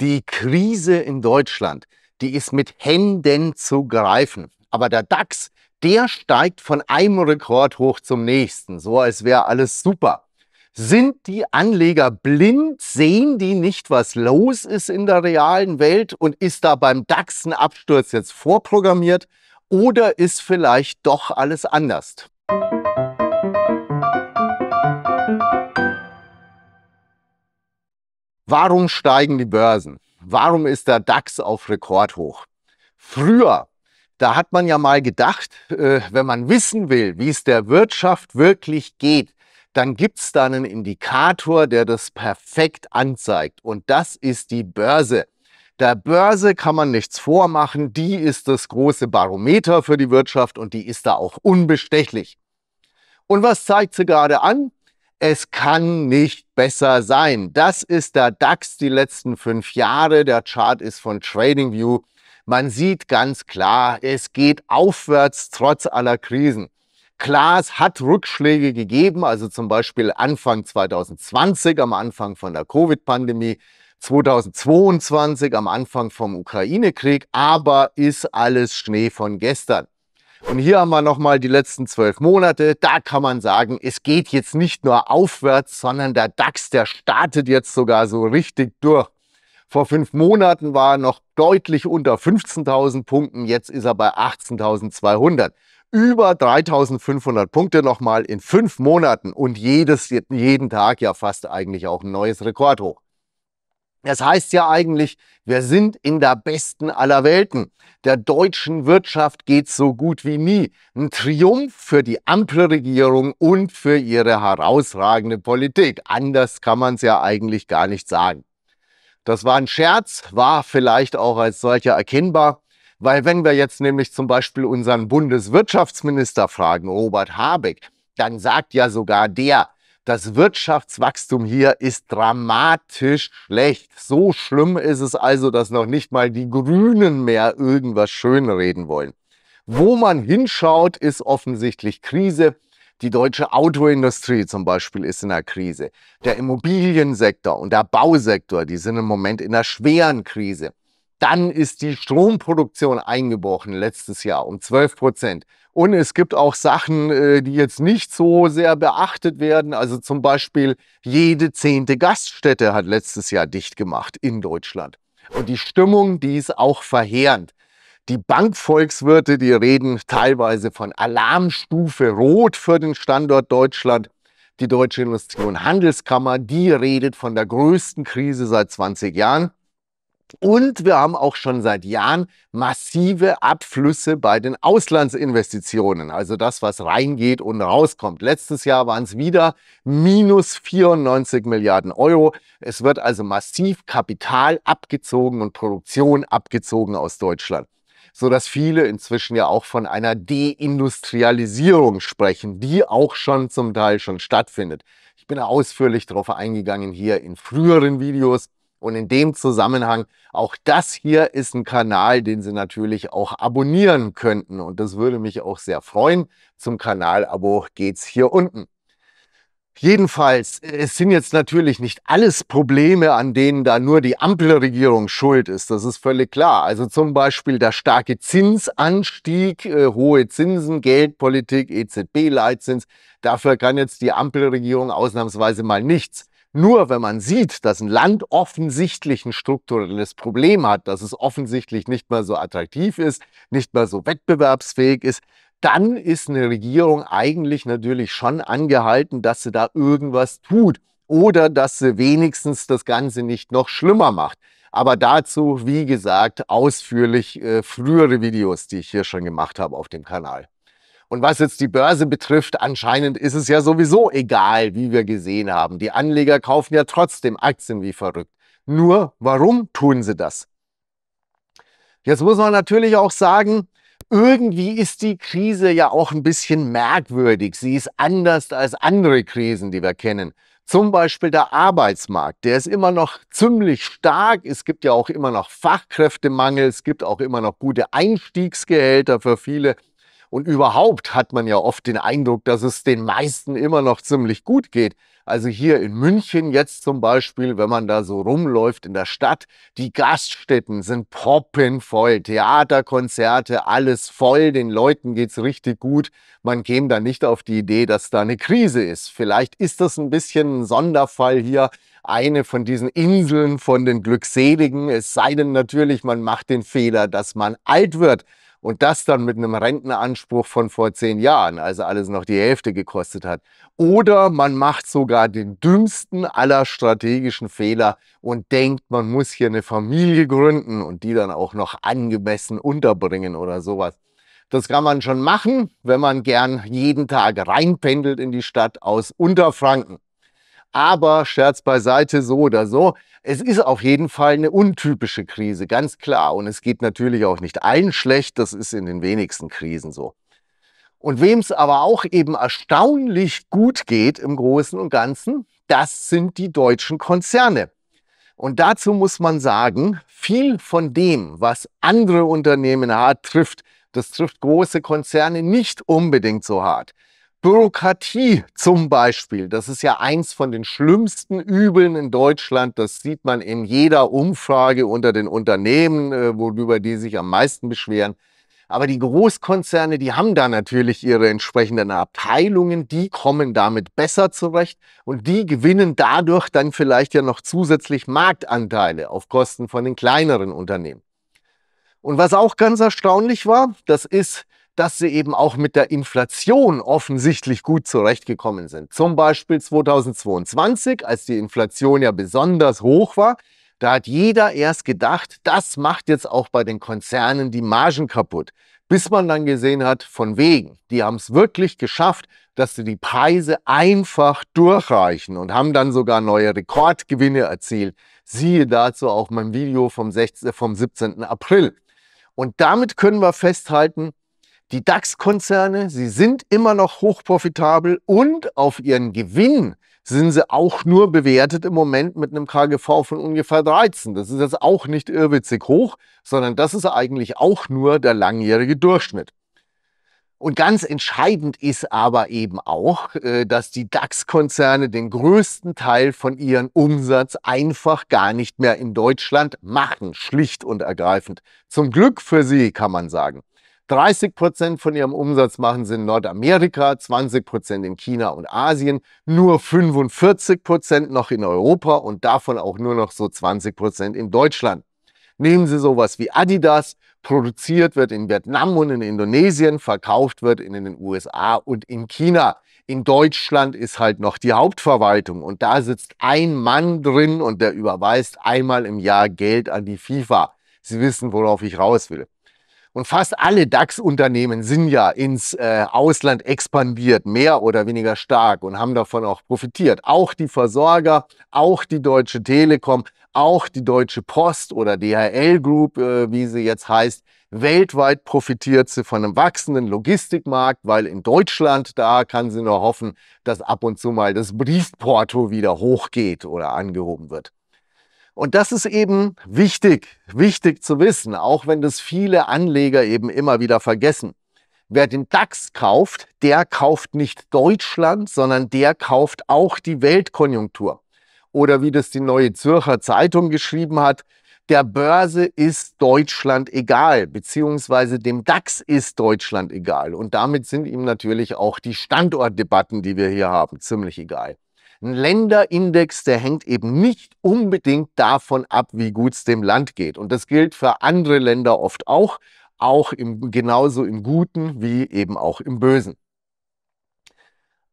Die Krise in Deutschland, die ist mit Händen zu greifen. Aber der DAX, der steigt von einem Rekord hoch zum nächsten, so als wäre alles super. Sind die Anleger blind? Sehen die nicht, was los ist in der realen Welt? Und ist da beim DAX ein Absturz jetzt vorprogrammiert? Oder ist vielleicht doch alles anders? Warum steigen die Börsen? Warum ist der DAX auf Rekord hoch? Früher, da hat man ja mal gedacht, äh, wenn man wissen will, wie es der Wirtschaft wirklich geht, dann gibt es da einen Indikator, der das perfekt anzeigt. Und das ist die Börse. Der Börse kann man nichts vormachen. Die ist das große Barometer für die Wirtschaft und die ist da auch unbestechlich. Und was zeigt sie gerade an? Es kann nicht besser sein. Das ist der DAX die letzten fünf Jahre. Der Chart ist von TradingView. Man sieht ganz klar, es geht aufwärts trotz aller Krisen. Klar, es hat Rückschläge gegeben, also zum Beispiel Anfang 2020, am Anfang von der Covid-Pandemie, 2022, am Anfang vom Ukraine-Krieg, aber ist alles Schnee von gestern. Und hier haben wir nochmal die letzten zwölf Monate. Da kann man sagen, es geht jetzt nicht nur aufwärts, sondern der DAX, der startet jetzt sogar so richtig durch. Vor fünf Monaten war er noch deutlich unter 15.000 Punkten, jetzt ist er bei 18.200. Über 3.500 Punkte nochmal in fünf Monaten und jedes, jeden Tag ja fast eigentlich auch ein neues Rekord hoch. Das heißt ja eigentlich, wir sind in der besten aller Welten. Der deutschen Wirtschaft geht's so gut wie nie. Ein Triumph für die Ampelregierung und für ihre herausragende Politik. Anders kann man's ja eigentlich gar nicht sagen. Das war ein Scherz, war vielleicht auch als solcher erkennbar, weil wenn wir jetzt nämlich zum Beispiel unseren Bundeswirtschaftsminister fragen, Robert Habeck, dann sagt ja sogar der, das Wirtschaftswachstum hier ist dramatisch schlecht. So schlimm ist es also, dass noch nicht mal die Grünen mehr irgendwas schönreden wollen. Wo man hinschaut, ist offensichtlich Krise. Die deutsche Autoindustrie zum Beispiel ist in einer Krise. Der Immobiliensektor und der Bausektor, die sind im Moment in einer schweren Krise dann ist die Stromproduktion eingebrochen letztes Jahr um 12 Prozent. Und es gibt auch Sachen, äh, die jetzt nicht so sehr beachtet werden. Also zum Beispiel jede zehnte Gaststätte hat letztes Jahr dicht gemacht in Deutschland. Und die Stimmung, die ist auch verheerend. Die Bankvolkswirte, die reden teilweise von Alarmstufe Rot für den Standort Deutschland. Die Deutsche Industrie- und Handelskammer, die redet von der größten Krise seit 20 Jahren. Und wir haben auch schon seit Jahren massive Abflüsse bei den Auslandsinvestitionen, also das, was reingeht und rauskommt. Letztes Jahr waren es wieder minus 94 Milliarden Euro. Es wird also massiv Kapital abgezogen und Produktion abgezogen aus Deutschland, sodass viele inzwischen ja auch von einer Deindustrialisierung sprechen, die auch schon zum Teil schon stattfindet. Ich bin ausführlich darauf eingegangen hier in früheren Videos und in dem Zusammenhang, auch das hier ist ein Kanal, den Sie natürlich auch abonnieren könnten. Und das würde mich auch sehr freuen. Zum Kanalabo geht's hier unten. Jedenfalls, es sind jetzt natürlich nicht alles Probleme, an denen da nur die Ampelregierung schuld ist. Das ist völlig klar. Also zum Beispiel der starke Zinsanstieg, äh, hohe Zinsen, Geldpolitik, EZB-Leitzins. Dafür kann jetzt die Ampelregierung ausnahmsweise mal nichts. Nur wenn man sieht, dass ein Land offensichtlich ein strukturelles Problem hat, dass es offensichtlich nicht mehr so attraktiv ist, nicht mehr so wettbewerbsfähig ist, dann ist eine Regierung eigentlich natürlich schon angehalten, dass sie da irgendwas tut oder dass sie wenigstens das Ganze nicht noch schlimmer macht. Aber dazu, wie gesagt, ausführlich äh, frühere Videos, die ich hier schon gemacht habe auf dem Kanal. Und was jetzt die Börse betrifft, anscheinend ist es ja sowieso egal, wie wir gesehen haben. Die Anleger kaufen ja trotzdem Aktien wie verrückt. Nur, warum tun sie das? Jetzt muss man natürlich auch sagen, irgendwie ist die Krise ja auch ein bisschen merkwürdig. Sie ist anders als andere Krisen, die wir kennen. Zum Beispiel der Arbeitsmarkt, der ist immer noch ziemlich stark. Es gibt ja auch immer noch Fachkräftemangel. Es gibt auch immer noch gute Einstiegsgehälter für viele. Und überhaupt hat man ja oft den Eindruck, dass es den meisten immer noch ziemlich gut geht. Also hier in München jetzt zum Beispiel, wenn man da so rumläuft in der Stadt, die Gaststätten sind poppenvoll, Theaterkonzerte, alles voll, den Leuten geht's richtig gut. Man käme da nicht auf die Idee, dass da eine Krise ist. Vielleicht ist das ein bisschen ein Sonderfall hier, eine von diesen Inseln von den Glückseligen, es sei denn natürlich, man macht den Fehler, dass man alt wird und das dann mit einem Rentenanspruch von vor zehn Jahren, also alles noch die Hälfte gekostet hat. Oder man macht sogar den dümmsten aller strategischen Fehler und denkt, man muss hier eine Familie gründen und die dann auch noch angemessen unterbringen oder sowas. Das kann man schon machen, wenn man gern jeden Tag reinpendelt in die Stadt aus Unterfranken. Aber Scherz beiseite, so oder so. Es ist auf jeden Fall eine untypische Krise, ganz klar. Und es geht natürlich auch nicht allen schlecht, das ist in den wenigsten Krisen so. Und wem es aber auch eben erstaunlich gut geht im Großen und Ganzen, das sind die deutschen Konzerne. Und dazu muss man sagen, viel von dem, was andere Unternehmen hart trifft, das trifft große Konzerne nicht unbedingt so hart. Bürokratie zum Beispiel, das ist ja eins von den schlimmsten Übeln in Deutschland. Das sieht man in jeder Umfrage unter den Unternehmen, äh, worüber die sich am meisten beschweren. Aber die Großkonzerne, die haben da natürlich ihre entsprechenden Abteilungen, die kommen damit besser zurecht und die gewinnen dadurch dann vielleicht ja noch zusätzlich Marktanteile auf Kosten von den kleineren Unternehmen. Und was auch ganz erstaunlich war, das ist dass sie eben auch mit der Inflation offensichtlich gut zurechtgekommen sind. Zum Beispiel 2022, als die Inflation ja besonders hoch war, da hat jeder erst gedacht, das macht jetzt auch bei den Konzernen die Margen kaputt. Bis man dann gesehen hat, von wegen, die haben es wirklich geschafft, dass sie die Preise einfach durchreichen und haben dann sogar neue Rekordgewinne erzielt. Siehe dazu auch mein Video vom, 16, äh, vom 17. April. Und damit können wir festhalten, die DAX-Konzerne, sie sind immer noch hochprofitabel und auf ihren Gewinn sind sie auch nur bewertet im Moment mit einem KGV von ungefähr 13. Das ist jetzt auch nicht irrwitzig hoch, sondern das ist eigentlich auch nur der langjährige Durchschnitt. Und ganz entscheidend ist aber eben auch, äh, dass die DAX-Konzerne den größten Teil von ihrem Umsatz einfach gar nicht mehr in Deutschland machen, schlicht und ergreifend. Zum Glück für sie, kann man sagen. 30 Prozent von ihrem Umsatz machen sie in Nordamerika, 20 Prozent in China und Asien, nur 45 Prozent noch in Europa und davon auch nur noch so 20 Prozent in Deutschland. Nehmen Sie sowas wie Adidas, produziert wird in Vietnam und in Indonesien, verkauft wird in den USA und in China. In Deutschland ist halt noch die Hauptverwaltung und da sitzt ein Mann drin und der überweist einmal im Jahr Geld an die FIFA. Sie wissen, worauf ich raus will. Und fast alle DAX-Unternehmen sind ja ins äh, Ausland expandiert, mehr oder weniger stark und haben davon auch profitiert. Auch die Versorger, auch die Deutsche Telekom, auch die Deutsche Post oder DHL Group, äh, wie sie jetzt heißt. Weltweit profitiert sie von einem wachsenden Logistikmarkt, weil in Deutschland, da kann sie nur hoffen, dass ab und zu mal das Briefporto wieder hochgeht oder angehoben wird. Und das ist eben wichtig, wichtig zu wissen, auch wenn das viele Anleger eben immer wieder vergessen. Wer den DAX kauft, der kauft nicht Deutschland, sondern der kauft auch die Weltkonjunktur. Oder wie das die Neue Zürcher Zeitung geschrieben hat, der Börse ist Deutschland egal, beziehungsweise dem DAX ist Deutschland egal. Und damit sind ihm natürlich auch die Standortdebatten, die wir hier haben, ziemlich egal. Ein Länderindex, der hängt eben nicht unbedingt davon ab, wie gut es dem Land geht. Und das gilt für andere Länder oft auch, auch im, genauso im Guten wie eben auch im Bösen.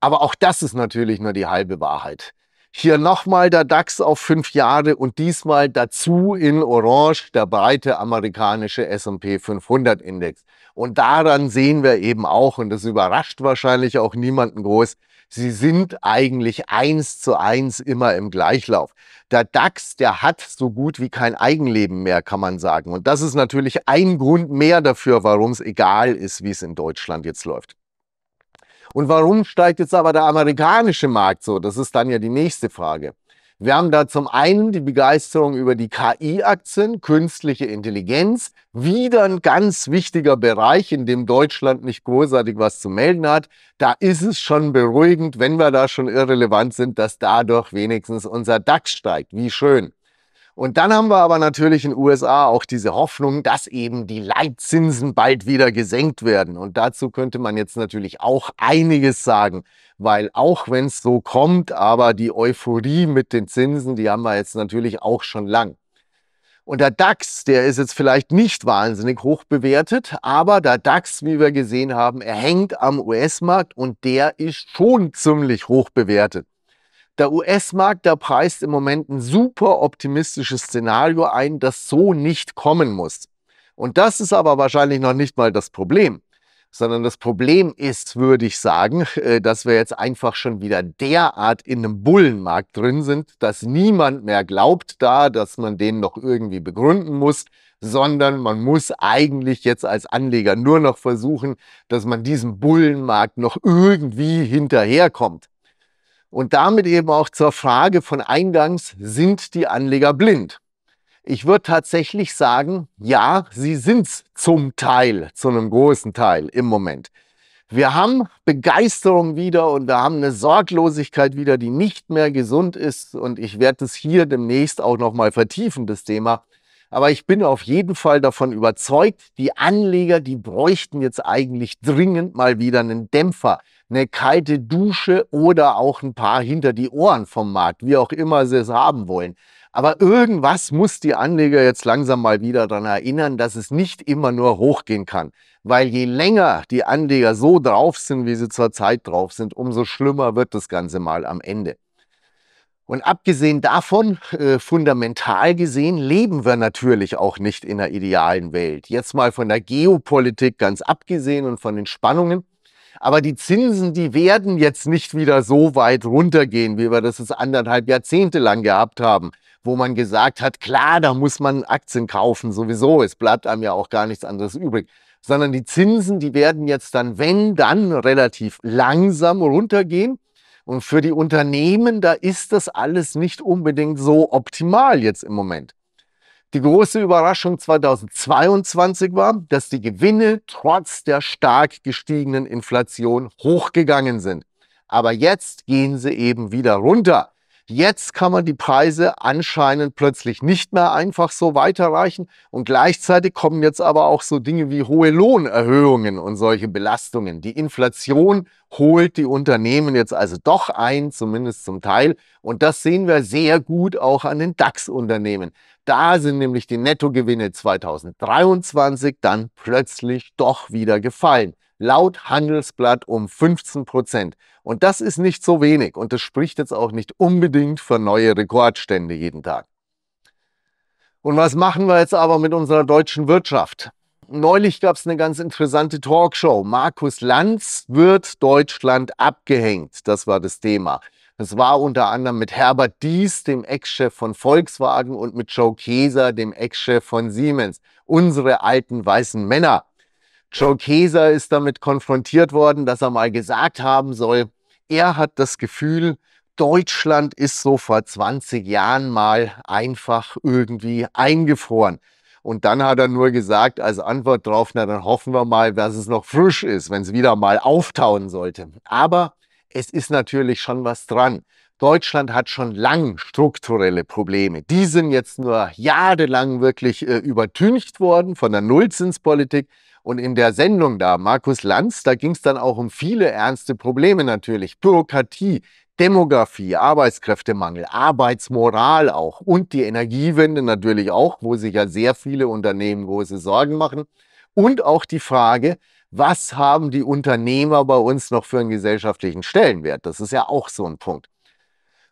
Aber auch das ist natürlich nur die halbe Wahrheit. Hier nochmal der DAX auf fünf Jahre und diesmal dazu in Orange der breite amerikanische S&P 500 Index. Und daran sehen wir eben auch, und das überrascht wahrscheinlich auch niemanden groß, Sie sind eigentlich eins zu eins immer im Gleichlauf. Der DAX, der hat so gut wie kein Eigenleben mehr, kann man sagen. Und das ist natürlich ein Grund mehr dafür, warum es egal ist, wie es in Deutschland jetzt läuft. Und warum steigt jetzt aber der amerikanische Markt so? Das ist dann ja die nächste Frage. Wir haben da zum einen die Begeisterung über die KI-Aktien, künstliche Intelligenz, wieder ein ganz wichtiger Bereich, in dem Deutschland nicht großartig was zu melden hat. Da ist es schon beruhigend, wenn wir da schon irrelevant sind, dass dadurch wenigstens unser DAX steigt. Wie schön. Und dann haben wir aber natürlich in den USA auch diese Hoffnung, dass eben die Leitzinsen bald wieder gesenkt werden. Und dazu könnte man jetzt natürlich auch einiges sagen, weil auch wenn es so kommt, aber die Euphorie mit den Zinsen, die haben wir jetzt natürlich auch schon lang. Und der DAX, der ist jetzt vielleicht nicht wahnsinnig hoch bewertet, aber der DAX, wie wir gesehen haben, er hängt am US-Markt und der ist schon ziemlich hoch bewertet. Der US-Markt, der preist im Moment ein super optimistisches Szenario ein, das so nicht kommen muss. Und das ist aber wahrscheinlich noch nicht mal das Problem, sondern das Problem ist, würde ich sagen, äh, dass wir jetzt einfach schon wieder derart in einem Bullenmarkt drin sind, dass niemand mehr glaubt da, dass man den noch irgendwie begründen muss, sondern man muss eigentlich jetzt als Anleger nur noch versuchen, dass man diesem Bullenmarkt noch irgendwie hinterherkommt. Und damit eben auch zur Frage von eingangs, sind die Anleger blind? Ich würde tatsächlich sagen, ja, sie sind es zum Teil, zu einem großen Teil im Moment. Wir haben Begeisterung wieder und wir haben eine Sorglosigkeit wieder, die nicht mehr gesund ist. Und ich werde es hier demnächst auch nochmal vertiefen, das Thema. Aber ich bin auf jeden Fall davon überzeugt, die Anleger, die bräuchten jetzt eigentlich dringend mal wieder einen Dämpfer, eine kalte Dusche oder auch ein paar hinter die Ohren vom Markt, wie auch immer sie es haben wollen. Aber irgendwas muss die Anleger jetzt langsam mal wieder daran erinnern, dass es nicht immer nur hochgehen kann. Weil je länger die Anleger so drauf sind, wie sie zurzeit drauf sind, umso schlimmer wird das Ganze mal am Ende. Und abgesehen davon, äh, fundamental gesehen, leben wir natürlich auch nicht in einer idealen Welt. Jetzt mal von der Geopolitik ganz abgesehen und von den Spannungen. Aber die Zinsen, die werden jetzt nicht wieder so weit runtergehen, wie wir das jetzt anderthalb Jahrzehnte lang gehabt haben, wo man gesagt hat, klar, da muss man Aktien kaufen, sowieso, es bleibt einem ja auch gar nichts anderes übrig. Sondern die Zinsen, die werden jetzt dann, wenn dann, relativ langsam runtergehen. Und für die Unternehmen, da ist das alles nicht unbedingt so optimal jetzt im Moment. Die große Überraschung 2022 war, dass die Gewinne trotz der stark gestiegenen Inflation hochgegangen sind. Aber jetzt gehen sie eben wieder runter. Jetzt kann man die Preise anscheinend plötzlich nicht mehr einfach so weiterreichen und gleichzeitig kommen jetzt aber auch so Dinge wie hohe Lohnerhöhungen und solche Belastungen. Die Inflation holt die Unternehmen jetzt also doch ein, zumindest zum Teil. Und das sehen wir sehr gut auch an den DAX-Unternehmen. Da sind nämlich die Nettogewinne 2023 dann plötzlich doch wieder gefallen laut Handelsblatt um 15 Prozent. Und das ist nicht so wenig und das spricht jetzt auch nicht unbedingt für neue Rekordstände jeden Tag. Und was machen wir jetzt aber mit unserer deutschen Wirtschaft? Neulich gab es eine ganz interessante Talkshow. Markus Lanz wird Deutschland abgehängt. Das war das Thema. Das war unter anderem mit Herbert Dies, dem Ex-Chef von Volkswagen, und mit Joe Keser, dem Ex-Chef von Siemens. Unsere alten weißen Männer. Joe Keser ist damit konfrontiert worden, dass er mal gesagt haben soll, er hat das Gefühl, Deutschland ist so vor 20 Jahren mal einfach irgendwie eingefroren. Und dann hat er nur gesagt, als Antwort drauf, na dann hoffen wir mal, dass es noch frisch ist, wenn es wieder mal auftauen sollte. Aber es ist natürlich schon was dran. Deutschland hat schon lang strukturelle Probleme. Die sind jetzt nur jahrelang wirklich äh, übertüncht worden von der Nullzinspolitik und in der Sendung da, Markus Lanz, da ging es dann auch um viele ernste Probleme natürlich. Bürokratie, Demografie, Arbeitskräftemangel, Arbeitsmoral auch und die Energiewende natürlich auch, wo sich ja sehr viele Unternehmen große Sorgen machen. Und auch die Frage, was haben die Unternehmer bei uns noch für einen gesellschaftlichen Stellenwert? Das ist ja auch so ein Punkt.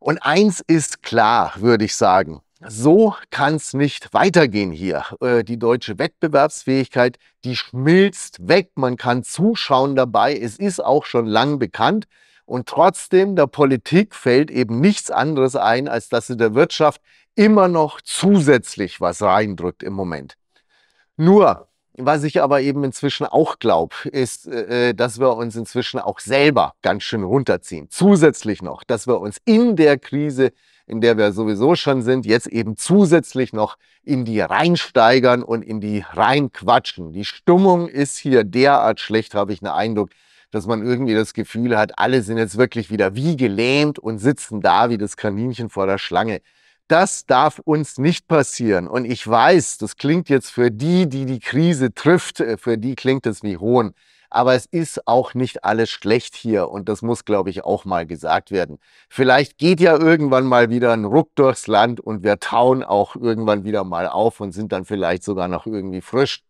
Und eins ist klar, würde ich sagen so kann es nicht weitergehen hier. Äh, die deutsche Wettbewerbsfähigkeit, die schmilzt weg. Man kann zuschauen dabei. Es ist auch schon lang bekannt. Und trotzdem, der Politik fällt eben nichts anderes ein, als dass sie der Wirtschaft immer noch zusätzlich was reindrückt im Moment. Nur, was ich aber eben inzwischen auch glaube, ist, äh, äh, dass wir uns inzwischen auch selber ganz schön runterziehen. Zusätzlich noch, dass wir uns in der Krise in der wir sowieso schon sind, jetzt eben zusätzlich noch in die reinsteigern und in die reinquatschen. Die Stimmung ist hier derart schlecht, habe ich einen Eindruck, dass man irgendwie das Gefühl hat, alle sind jetzt wirklich wieder wie gelähmt und sitzen da wie das Kaninchen vor der Schlange. Das darf uns nicht passieren. Und ich weiß, das klingt jetzt für die, die die Krise trifft, äh, für die klingt es wie Hohn. Aber es ist auch nicht alles schlecht hier und das muss, glaube ich, auch mal gesagt werden. Vielleicht geht ja irgendwann mal wieder ein Ruck durchs Land und wir tauen auch irgendwann wieder mal auf und sind dann vielleicht sogar noch irgendwie frisch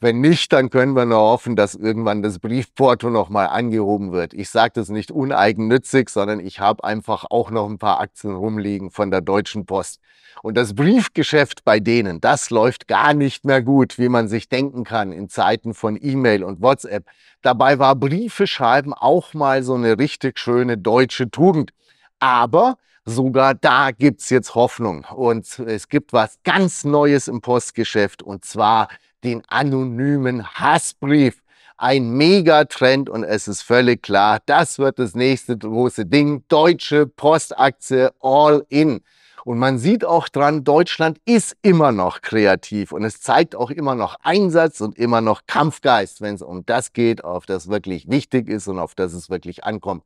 wenn nicht, dann können wir nur hoffen, dass irgendwann das Briefporto nochmal angehoben wird. Ich sage das nicht uneigennützig, sondern ich habe einfach auch noch ein paar Aktien rumliegen von der Deutschen Post. Und das Briefgeschäft bei denen, das läuft gar nicht mehr gut, wie man sich denken kann in Zeiten von E-Mail und WhatsApp. Dabei war Briefe schreiben auch mal so eine richtig schöne deutsche Tugend. Aber sogar da gibt es jetzt Hoffnung. Und es gibt was ganz Neues im Postgeschäft. Und zwar den anonymen Hassbrief. Ein Megatrend und es ist völlig klar, das wird das nächste große Ding. Deutsche Postaktie all in. Und man sieht auch dran, Deutschland ist immer noch kreativ und es zeigt auch immer noch Einsatz und immer noch Kampfgeist, wenn es um das geht, auf das wirklich wichtig ist und auf das es wirklich ankommt.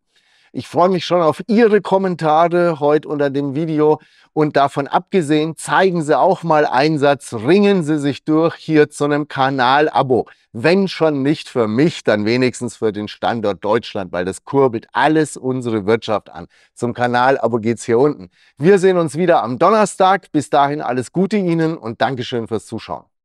Ich freue mich schon auf Ihre Kommentare heute unter dem Video. Und davon abgesehen, zeigen Sie auch mal Einsatz, ringen Sie sich durch hier zu einem Kanalabo. Wenn schon nicht für mich, dann wenigstens für den Standort Deutschland, weil das kurbelt alles unsere Wirtschaft an. Zum Kanalabo es hier unten. Wir sehen uns wieder am Donnerstag. Bis dahin alles Gute Ihnen und Dankeschön fürs Zuschauen.